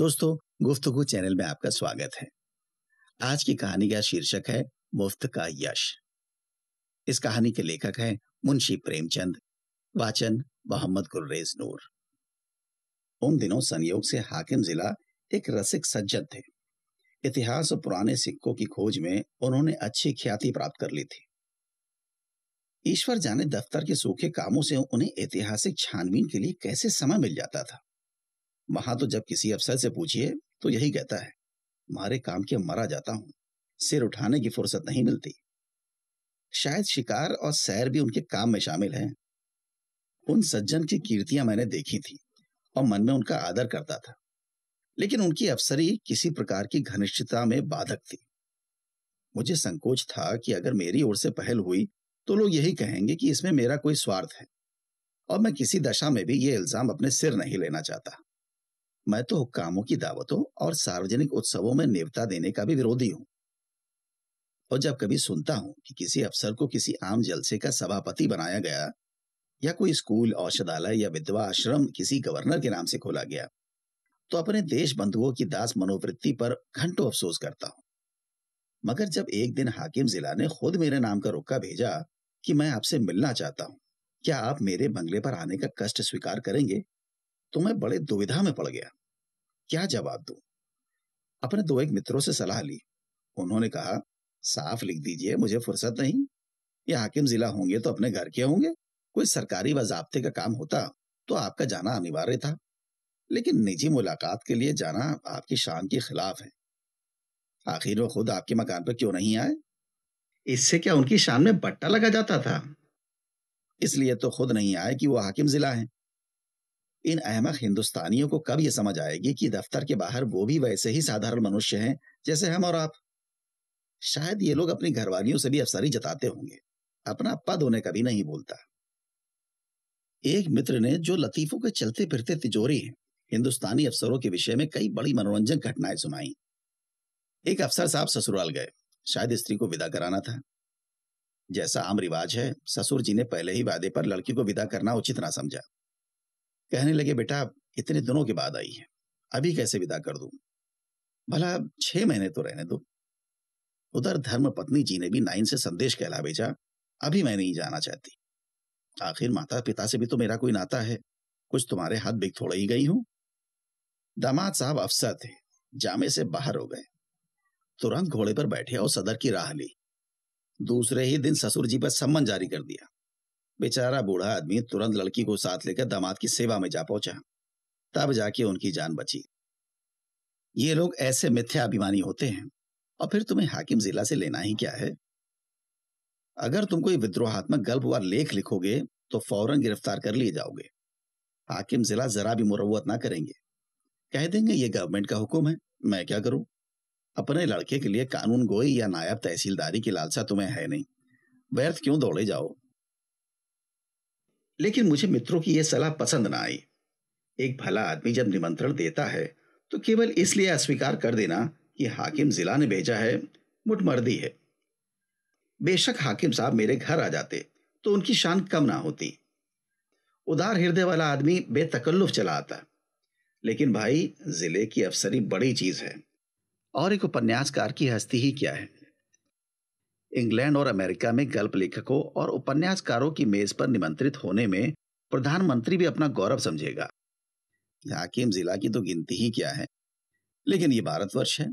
दोस्तों गुफ्तगु चैनल में आपका स्वागत है आज की कहानी का शीर्षक है मुफ्त का यश इस कहानी के लेखक हैं मुंशी प्रेमचंद वाचन मोहम्मद गुलरेज नूर उन दिनों संयोग से हाकिम जिला एक रसिक सज्जन थे इतिहास और पुराने सिक्कों की खोज में उन्होंने अच्छी ख्याति प्राप्त कर ली थी ईश्वर जाने दफ्तर के सूखे कामों से उन्हें ऐतिहासिक छानबीन के लिए कैसे समय मिल जाता था महा तो जब किसी अफसर से पूछिए तो यही कहता है मारे काम के मरा जाता हूं सिर उठाने की फुर्सत नहीं मिलती शायद शिकार और सैर भी उनके काम में शामिल है उन सज्जन की कीर्तियां मैंने देखी थी और मन में उनका आदर करता था लेकिन उनकी अफसरी किसी प्रकार की घनिष्ठता में बाधक थी मुझे संकोच था कि अगर मेरी ओर से पहल हुई तो लोग यही कहेंगे कि इसमें मेरा कोई स्वार्थ है और मैं किसी दशा में भी ये इल्जाम अपने सिर नहीं लेना चाहता मैं तो कामों की दावतों और सार्वजनिक उत्सवों में नेवता देने का भी विरोधी हूं और जब कभी सुनता हूं कि किसी अफसर को किसी आम जलसे का सभापति बनाया गया या कोई स्कूल औषधालय या विधवा आश्रम किसी गवर्नर के नाम से खोला गया तो अपने देश बंधुओं की दास मनोवृत्ति पर घंटों अफसोस करता हूं मगर जब एक दिन हाकिम जिला ने खुद मेरे नाम का रुका भेजा कि मैं आपसे मिलना चाहता हूं क्या आप मेरे बंगले पर आने का कष्ट स्वीकार करेंगे तो मैं बड़े दुविधा में पड़ गया क्या जवाब दू अपने दो एक मित्रों से सलाह ली उन्होंने कहा साफ लिख दीजिए मुझे फुर्सत नहीं ये हाकिम जिला होंगे तो अपने घर के होंगे कोई सरकारी व जबते का काम होता तो आपका जाना अनिवार्य था लेकिन निजी मुलाकात के लिए जाना आपकी शान के खिलाफ है आखिर वो खुद आपके मकान पर क्यों नहीं आए इससे क्या उनकी शान में बट्टा लगा जाता था इसलिए तो खुद नहीं आए कि वो हाकिम जिला हैं इन अहमक हिंदुस्तानियों को कब यह समझ आएगी कि दफ्तर के बाहर वो भी वैसे ही साधारण मनुष्य हैं जैसे हम और आप शायद ये लोग अपनी घरवालियों से भी अफसरी जताते होंगे अपना पद उन्हें कभी नहीं बोलता एक मित्र ने जो लतीफों के चलते फिरते तिजोरी है हिंदुस्तानी अफसरों के विषय में कई बड़ी मनोरंजक घटनाएं सुनाई एक अफसर साहब ससुराल गए शायद स्त्री को विदा कराना था जैसा आम रिवाज है ससुर जी ने पहले ही वादे पर लड़की को विदा करना उचित ना समझा कहने लगे बेटा इतने दिनों के बाद आई है अभी कैसे विदा कर दू भला छह महीने तो रहने दो उधर धर्म पत्नी जी ने भी नाइन से संदेश कहला भेजा अभी मैं नहीं जाना चाहती आखिर माता पिता से भी तो मेरा कोई नाता है कुछ तुम्हारे हाथ बिग थोड़ा ही गई हूं दामाद साहब अफसर थे जामे से बाहर हो गए तुरंत घोड़े पर बैठे और सदर की राह ली दूसरे ही दिन ससुर जी पर सम्मन जारी कर दिया बेचारा बूढ़ा आदमी तुरंत लड़की को साथ लेकर दामाद की सेवा में जा पहुंचा तब जाके उनकी जान बची ये लोग ऐसे मिथ्याभिमानी होते हैं और फिर तुम्हें हाकिम जिला से लेना ही क्या है अगर तुम कोई विद्रोहात्मक गल्प व लेख लिखोगे तो फौरन गिरफ्तार कर लिए जाओगे हाकिम जिला जरा भी मुरवत ना करेंगे कह देंगे ये गवर्नमेंट का हुक्म है मैं क्या करूं अपने लड़के के लिए कानून गोई या नायब तहसीलदारी की लालसा तुम्हें है नहीं व्यर्थ क्यों दौड़े जाओ लेकिन मुझे मित्रों की यह सलाह पसंद ना आई एक भला आदमी जब निमंत्रण देता है तो केवल इसलिए अस्वीकार कर देना कि हाकिम जिला ने भेजा है मुठमर्दी है बेशक हाकिम साहब मेरे घर आ जाते तो उनकी शान कम ना होती उदार हृदय वाला आदमी बेतकल्लुफ चला आता लेकिन भाई जिले की अफसरी बड़ी चीज है और एक उपन्यासकार की हस्ती ही क्या है इंग्लैंड और अमेरिका में गल्प लेखकों और उपन्यासकारों की मेज पर निमंत्रित होने में प्रधानमंत्री भी अपना गौरव समझेगा हाकिम जिला की तो गिनती ही क्या है लेकिन ये भारतवर्ष है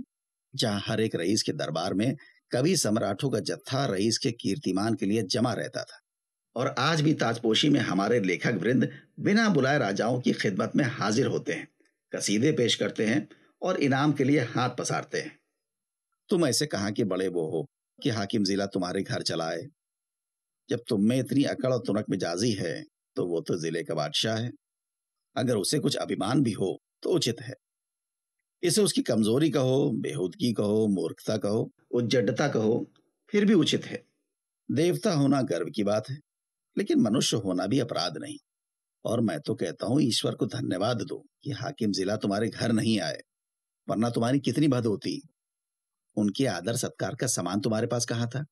जहां हर एक रईस के दरबार में कभी सम्राटों का जत्था रईस के कीर्तिमान के लिए जमा रहता था और आज भी ताजपोशी में हमारे लेखक वृंद बिना बुलाए राजाओं की खिदमत में हाजिर होते हैं कसीदे पेश करते हैं और इनाम के लिए हाथ पसारते हैं तुम ऐसे कहा कि बड़े वो हो कि हाकिम जिला तुम्हारे घर चलाए जब तुम में इतनी अकड़ और तुनक मिजाजी है तो वो तो जिले का बादशाह है अगर उसे कुछ अभिमान भी हो तो उचित है इसे उसकी कमजोरी कहो बेहूदगी कहो मूर्खता कहो उज्जडता कहो फिर भी उचित है देवता होना गर्व की बात है लेकिन मनुष्य होना भी अपराध नहीं और मैं तो कहता हूं ईश्वर को धन्यवाद दो कि हाकिम जिला तुम्हारे घर नहीं आए वरना तुम्हारी कितनी भद होती उनके आदर सत्कार का सामान तुम्हारे पास कहा था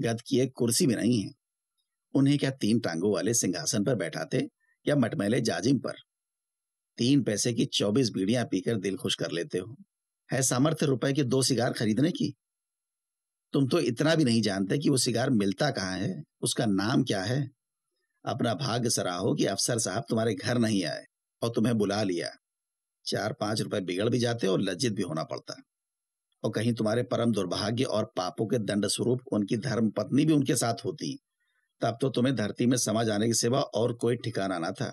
गद की एक कुर्सी भी नहीं है उन्हें क्या तीन टांगों वाले सिंहासन पर बैठाते या मटमैले जाजिम पर तीन पैसे की चौबीस बीड़ियां पीकर दिल खुश कर लेते हो है सामर्थ्य रुपए के दो सिगार खरीदने की तुम तो इतना भी नहीं जानते कि वो सिगार मिलता कहाँ है उसका नाम क्या है अपना भाग्य सराहो कि अफसर साहब तुम्हारे घर नहीं आए और तुम्हें बुला लिया चार पांच रुपए बिगड़ भी जाते और लज्जित भी होना पड़ता और कहीं तुम्हारे परम दुर्भाग्य और पापों के दंड स्वरूप उनकी धर्म पत्नी भी उनके साथ होती तब तो तुम्हें धरती में समा जाने की सेवा और कोई ठिकाना ना था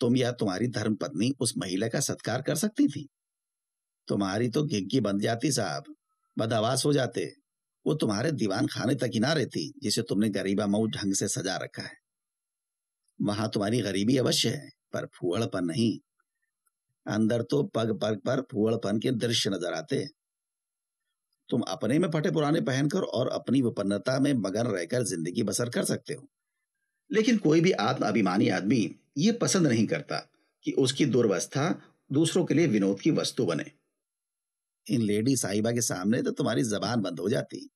तुम या तुम्हारी धर्म पत्नी उस महिला का सत्कार कर सकती थी तुम्हारी तो गिग्गी बन जाती साहब बदहवास हो जाते वो तुम्हारे दीवान खाने तक ही ना रहती जिसे तुमने गरीबा मऊ ढंग से सजा रखा है वहां तुम्हारी गरीबी अवश्य है पर फूहड़पन नहीं अंदर तो पग पग पर फूहड़पन के दृश्य नजर आते तुम अपने में फटे पुराने पहनकर और अपनी विपन्नता में मगन रहकर जिंदगी बसर कर सकते हो लेकिन कोई भी आत्म अभिमानी आदमी ये पसंद नहीं करता कि उसकी दुर्वस्था दूसरों के लिए विनोद की वस्तु बने इन लेडी साहिबा के सामने तो तुम्हारी जबान बंद हो जाती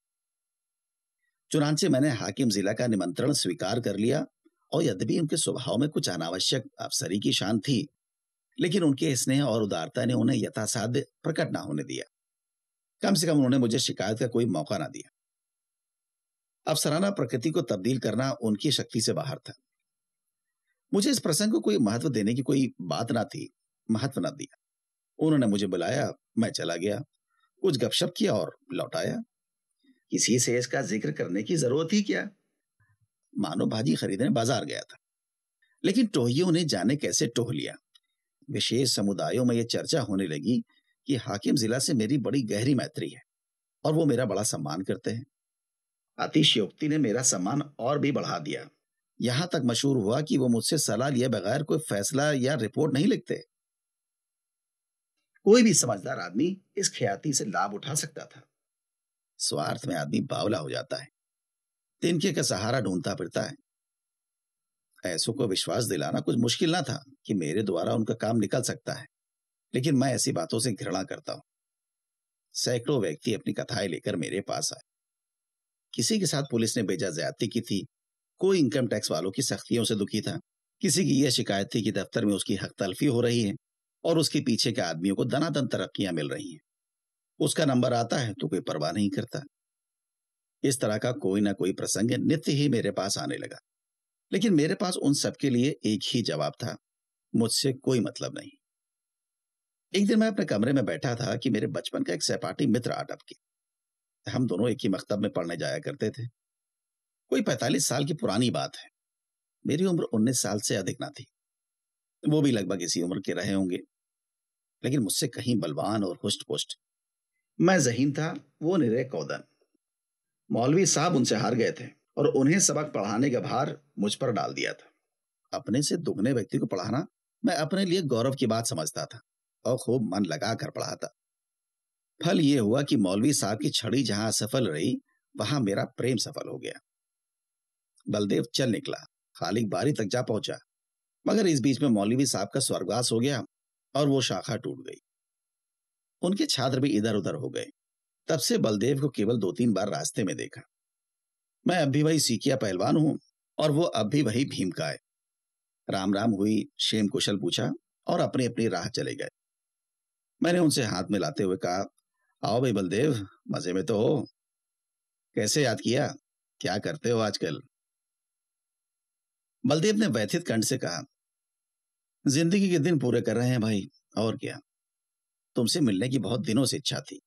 चुनाचे मैंने हाकिम जिला का निमंत्रण स्वीकार कर लिया और यद्यपि उनके स्वभाव में कुछ अनावश्यक अफसरी की शान थी लेकिन उनके स्नेह और उदारता ने उन्हें यथासाध्य प्रकट ना होने दिया कम से कम उन्होंने मुझे शिकायत का कोई मौका ना दिया अब सराना प्रकृति को तब्दील करना उनकी शक्ति से बाहर था मुझे इस प्रसंग को कोई महत्व देने की कोई बात ना थी महत्व ना दिया उन्होंने मुझे बुलाया मैं चला गया कुछ गपशप किया और लौट आया किसी से इसका जिक्र करने की जरूरत ही क्या मानो भाजी खरीदने बाजार गया था लेकिन टोहियों ने जाने कैसे टोह लिया विशेष समुदायों में यह चर्चा होने लगी कि हाकिम जिला से मेरी बड़ी गहरी मैत्री है और वो मेरा बड़ा सम्मान करते हैं अतिशयोक्ति ने मेरा सम्मान और भी बढ़ा दिया यहां तक मशहूर हुआ कि वो मुझसे सलाह लिए बगैर कोई फैसला या रिपोर्ट नहीं लिखते कोई भी समझदार आदमी इस ख्याति से लाभ उठा सकता था स्वार्थ में आदमी बावला हो जाता है तिनके का सहारा ढूंढता फिरता है ऐसों को विश्वास दिलाना कुछ मुश्किल ना था कि मेरे द्वारा उनका काम निकल सकता है लेकिन मैं ऐसी बातों से घृणा करता हूं सैकड़ों व्यक्ति अपनी कथाएं लेकर मेरे पास आए किसी के साथ पुलिस ने बेजा ज्यादती की थी कोई इनकम टैक्स वालों की सख्तियों से दुखी था किसी की यह शिकायत थी कि दफ्तर में उसकी हक तलफी हो रही है और उसके पीछे के आदमियों को दनादन तरक्कियां मिल रही हैं उसका नंबर आता है तो कोई परवाह नहीं करता इस तरह का कोई ना कोई प्रसंग नित्य ही मेरे पास आने लगा लेकिन मेरे पास उन सबके लिए एक ही जवाब था मुझसे कोई मतलब नहीं एक दिन मैं अपने कमरे में बैठा था कि मेरे बचपन का एक सहपाठी मित्र आटप की हम दोनों एक ही मकतब में पढ़ने जाया करते थे कोई पैंतालीस साल की पुरानी बात है मेरी उम्र उन्नीस साल से अधिक ना थी वो भी लगभग इसी उम्र के रहे होंगे लेकिन मुझसे कहीं बलवान और हुष्ट पुष्ट मैं जहीन था वो निरय कौदन मौलवी साहब उनसे हार गए थे और उन्हें सबक पढ़ाने का भार मुझ पर डाल दिया था अपने से दुगने व्यक्ति को पढ़ाना मैं अपने लिए गौरव की बात समझता था और खूब मन लगा कर पढ़ाता फल ये हुआ कि मौलवी साहब की छड़ी जहां असफल रही वहां मेरा प्रेम सफल हो गया बलदेव चल निकला खालिक बारी तक जा पहुंचा मगर इस बीच में मौलवी साहब का स्वर्गवास हो गया और वो शाखा टूट गई उनके छात्र भी इधर उधर हो गए तब से बलदेव को केवल दो तीन बार रास्ते में देखा मैं अब भी वही सीकिया पहलवान हूं और वो अब भी वही भीम का है राम राम हुई शेम कुशल पूछा और अपनी अपनी राह चले गए मैंने उनसे हाथ मिलाते हुए कहा आओ भाई बलदेव मजे में तो हो कैसे याद किया क्या करते हो आजकल बलदेव ने व्यथित कंठ से कहा जिंदगी के दिन पूरे कर रहे हैं भाई और क्या तुमसे मिलने की बहुत दिनों से इच्छा थी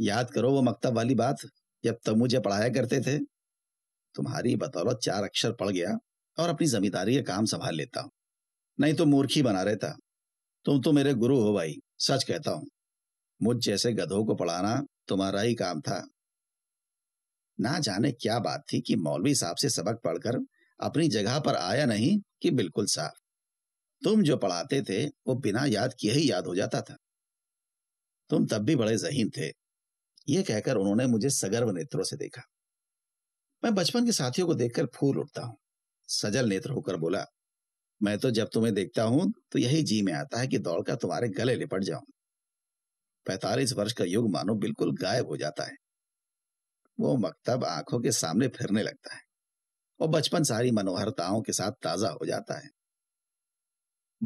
याद करो वो मकतब वाली बात जब तब मुझे पढ़ाया करते थे तुम्हारी बदौलत चार अक्षर पढ़ गया और अपनी जमींदारी का काम संभाल लेता नहीं तो मूर्खी बना रहता तुम तो मेरे गुरु हो भाई सच कहता हूं मुझ जैसे गधों को पढ़ाना तुम्हारा ही काम था ना जाने क्या बात थी कि मौलवी साहब से सबक पढ़कर अपनी जगह पर आया नहीं कि बिल्कुल साफ तुम जो पढ़ाते थे वो बिना याद किए ही याद हो जाता था तुम तब भी बड़े जहीन थे ये कहकर उन्होंने मुझे सगर्व नेत्रों से देखा मैं बचपन के साथियों को देखकर फूल उठता हूं सजल नेत्र होकर बोला मैं तो जब तुम्हें देखता हूं तो यही जी में आता है कि दौड़कर तुम्हारे गले लिपट जाऊं पैतालीस वर्ष का युग मानो बिल्कुल गायब हो जाता है वो मकतब आंखों के सामने फिरने लगता है और बचपन सारी मनोहरताओं के साथ ताजा हो जाता है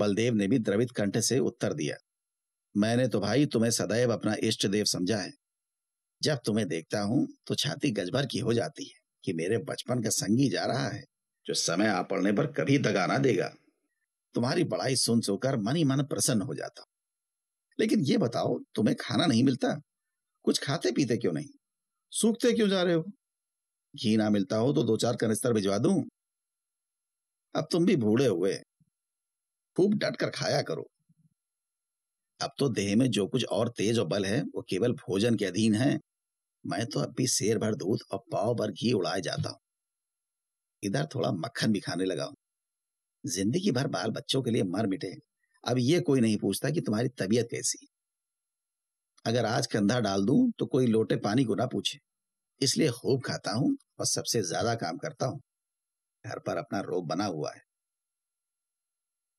बलदेव ने भी द्रवित कंठ से उत्तर दिया मैंने तो भाई तुम्हें सदैव अपना इष्ट देव समझा है जब तुम्हें देखता हूं तो छाती गजबर की हो जाती है कि मेरे बचपन का संगी जा रहा है जो समय आ पड़ने पर कभी दगा ना देगा तुम्हारी बड़ाई सुन सुनकर मन ही मन प्रसन्न हो जाता लेकिन ये बताओ तुम्हें खाना नहीं मिलता कुछ खाते पीते क्यों नहीं सूखते क्यों जा रहे हो घी ना मिलता हो तो दो चार कनिस्तर भिजवा दू अब तुम भी बूढ़े हुए खूब डट कर खाया करो अब तो देह में जो कुछ और तेज और बल है वो केवल भोजन के अधीन है मैं तो अब भी शेर भर दूध और पाव भर घी उड़ाए जाता हूं इधर थोड़ा मक्खन भी खाने लगा हूं जिंदगी भर बाल बच्चों के लिए मर मिटे अब ये कोई नहीं पूछता कि तुम्हारी तबीयत कैसी अगर आज कंधा डाल दूं तो कोई लोटे पानी को ना पूछे इसलिए खूब खाता हूं और सबसे ज्यादा काम करता हूं घर पर अपना रोग बना हुआ है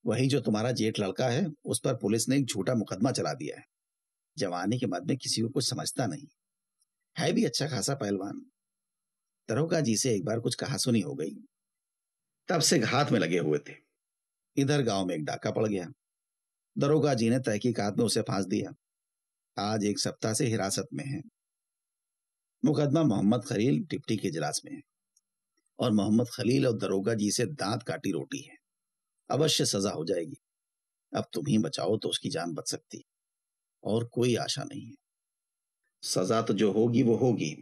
वही जो तुम्हारा जेठ लड़का है उस पर पुलिस ने एक झूठा मुकदमा चला दिया है जवानी के मद में किसी को कुछ समझता नहीं है भी अच्छा खासा पहलवान दरोगा जी से एक बार कुछ कहा सुनी हो गई तब से घात में लगे हुए थे इधर गांव में एक डाका पड़ गया दरोगा जी ने तहकीकात में उसे फांस दिया आज एक सप्ताह से हिरासत में है मुकदमा मोहम्मद खलील डिप्टी के इजलास में है और मोहम्मद खलील और दरोगा जी से दांत काटी रोटी है अवश्य सजा हो जाएगी अब तुम ही बचाओ तो उसकी जान बच सकती और कोई आशा नहीं है सजा तो जो होगी वो होगी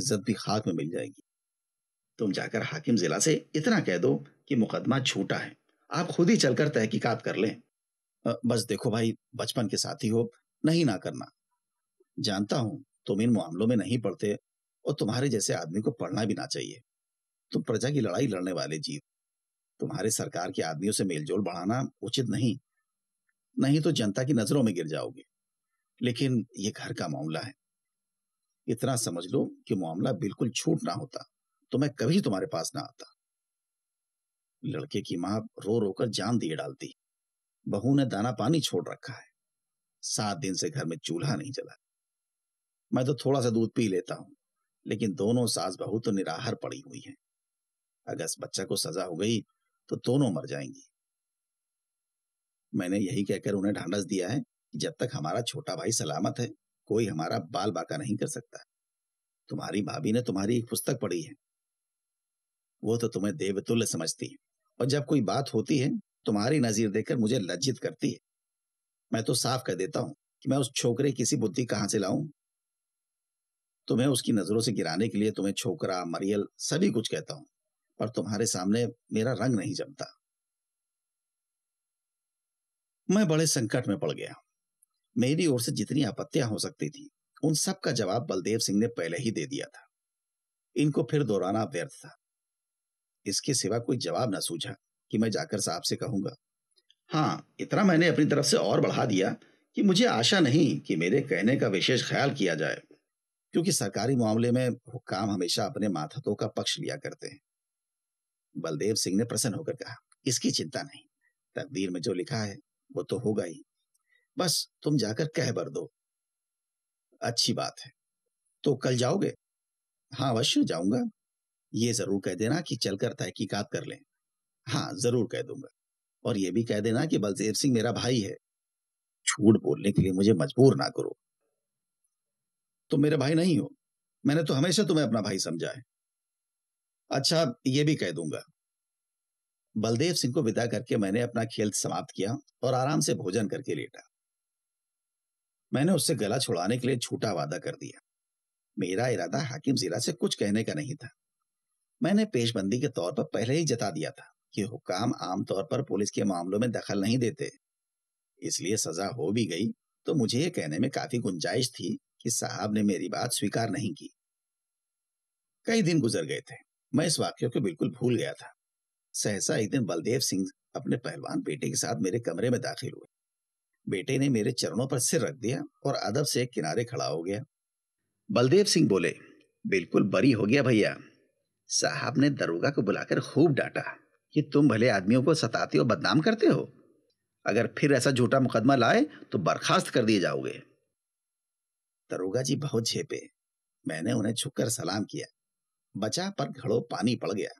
इज्जत भी खाक में मिल जाएगी तुम जाकर हाकिम जिला से इतना कह दो कि मुकदमा छूटा है आप खुद ही चलकर तहकीकात कर लें बस देखो भाई बचपन के साथी हो नहीं ना करना जानता हूं तुम इन मामलों में नहीं पढ़ते और तुम्हारे जैसे आदमी को पढ़ना भी ना चाहिए तुम प्रजा की लड़ाई लड़ने वाले जीव तुम्हारे सरकार के आदमियों से मेलजोल बढ़ाना उचित नहीं नहीं तो जनता की नजरों में गिर जाओगे लेकिन ये घर का मामला है इतना समझ लो कि मामला बिल्कुल छूट ना होता तो मैं कभी तुम्हारे पास ना आता लड़के की मां रो रोकर जान दिए डालती बहू ने दाना पानी छोड़ रखा है सात दिन से घर में चूल्हा नहीं जला मैं तो थोड़ा सा दूध पी लेता हूं लेकिन दोनों सास बहू तो निराहार पड़ी हुई हैं अगर इस बच्चा को सजा हो गई तो दोनों मर जाएंगी मैंने यही कहकर उन्हें ढांढस दिया है कि जब तक हमारा छोटा भाई सलामत है कोई हमारा बाल बाका नहीं कर सकता तुम्हारी भाभी ने तुम्हारी एक पुस्तक पढ़ी है वो तो तुम्हें देवतुल्य समझती है और जब कोई बात होती है तुम्हारी नजीर देकर मुझे लज्जित करती है मैं तो साफ कह देता हूं कि मैं उस छोकरे की सी बुद्धि कहां से लाऊं तुम्हें उसकी नजरों से गिराने के लिए तुम्हें छोकरा मरियल सभी कुछ कहता हूं पर तुम्हारे सामने मेरा रंग नहीं जमता मैं बड़े संकट में पड़ गया मेरी ओर से जितनी आपत्तियां हो सकती थी उन सब का जवाब बलदेव सिंह ने पहले ही दे दिया था इनको फिर दोहराना व्यर्थ था इसके सिवा कोई जवाब ना सूझा कि मैं जाकर साहब से कहूंगा हाँ इतना मैंने अपनी तरफ से और बढ़ा दिया कि मुझे आशा नहीं कि मेरे कहने का विशेष ख्याल किया जाए क्योंकि सरकारी मामले में हुक्काम हमेशा अपने माथतों का पक्ष लिया करते हैं बलदेव सिंह ने प्रसन्न होकर कहा इसकी चिंता नहीं तकदीर में जो लिखा है वो तो होगा ही बस तुम जाकर कह भर दो अच्छी बात है तो कल जाओगे हाँ अवश्य जाऊंगा ये जरूर कह देना कि चलकर तहकीकात कर लें हाँ जरूर कह दूंगा और यह भी कह देना कि बलदेव सिंह मेरा भाई है झूठ बोलने के लिए मुझे मजबूर ना करो तुम तो मेरे भाई नहीं हो मैंने तो हमेशा तुम्हें अपना भाई समझा है अच्छा ये भी कह दूंगा बलदेव सिंह को विदा करके मैंने अपना खेल समाप्त किया और आराम से भोजन करके लेटा मैंने उससे गला छुड़ाने के लिए छूटा वादा कर दिया मेरा इरादा हाकिम जीरा से कुछ कहने का नहीं था मैंने पेशबंदी के तौर पर पहले ही जता दिया था कि हुकाम आमतौर पर पुलिस के मामलों में दखल नहीं देते इसलिए सजा हो भी गई तो मुझे यह कहने में काफी गुंजाइश थी कि साहब ने मेरी बात स्वीकार नहीं की कई दिन गुजर गए थे मैं इस वाक्य को बिल्कुल भूल गया था सहसा एक दिन बलदेव सिंह अपने पहलवान बेटे के साथ मेरे कमरे में दाखिल हुए बेटे ने मेरे चरणों पर सिर रख दिया और अदब से किनारे खड़ा हो गया बलदेव सिंह बोले बिल्कुल बरी हो गया भैया साहब ने दरोगा को बुलाकर खूब डांटा कि तुम भले आदमियों को सताते और बदनाम करते हो अगर फिर ऐसा झूठा मुकदमा लाए तो बर्खास्त कर दिए जाओगे दरोगा जी बहुत झेपे मैंने उन्हें झुककर सलाम किया बचा पर घड़ो पानी पड़ गया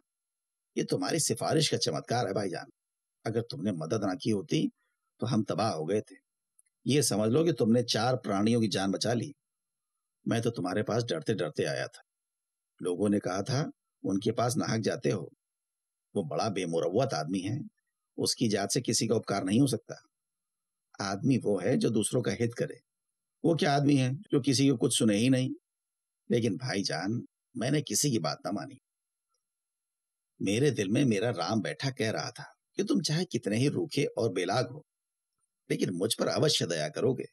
ये तुम्हारी सिफारिश का चमत्कार है भाईजान अगर तुमने मदद ना की होती तो हम तबाह हो गए थे ये समझ लो कि तुमने चार प्राणियों की जान बचा ली मैं तो तुम्हारे पास डरते डरते आया था लोगों ने कहा था उनके पास नाहक जाते हो वो बड़ा बेमुरवत आदमी है उसकी जात से किसी का उपकार नहीं हो सकता आदमी वो है जो दूसरों का हित करे वो क्या आदमी है जो किसी को कुछ सुने ही नहीं लेकिन भाई जान मैंने किसी की बात ना मानी मेरे दिल में मेरा राम बैठा कह रहा था कि तुम चाहे कितने ही रूखे और बेलाग हो लेकिन मुझ पर अवश्य दया करोगे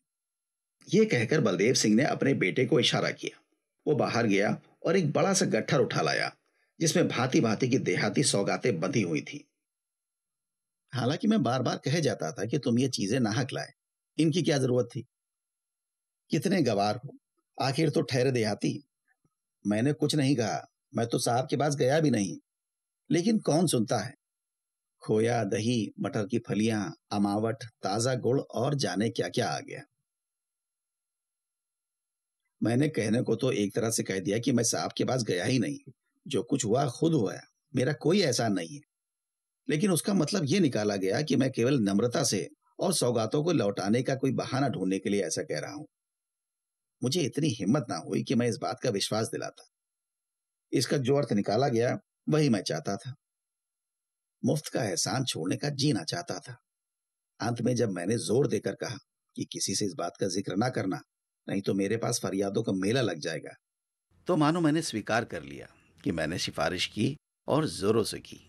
ये कहकर बलदेव सिंह ने अपने बेटे को इशारा किया वो बाहर गया और एक बड़ा सा गट्ठर उठा लाया जिसमें भांति भांति की देहाती सौगातें बंधी हुई थी हालांकि मैं बार बार कह जाता था कि तुम ये चीजें नाहक लाए इनकी क्या जरूरत थी कितने गवार हो आखिर तो ठहरे देहाती मैंने कुछ नहीं कहा मैं तो साहब के पास गया भी नहीं लेकिन कौन सुनता है खोया दही मटर की फलियां अमावट ताजा गुड़ और जाने क्या क्या आ गया मैंने कहने को तो एक तरह से कह दिया कि मैं साहब के पास गया ही नहीं जो कुछ हुआ खुद हुआ मेरा कोई एहसान नहीं है लेकिन उसका मतलब ये निकाला गया कि मैं केवल नम्रता से और सौगातों को लौटाने का कोई बहाना ढूंढने के लिए ऐसा कह रहा हूं मुझे इतनी हिम्मत ना हुई कि मैं इस बात का विश्वास दिलाता इसका जो अर्थ निकाला गया वही मैं चाहता था मुफ्त का एहसान छोड़ने का जीना चाहता था अंत में जब मैंने जोर देकर कहा कि किसी से इस बात का जिक्र ना करना नहीं तो मेरे पास फरियादों का मेला लग जाएगा तो मानो मैंने स्वीकार कर लिया कि मैंने सिफारिश की और ज़ोरों से की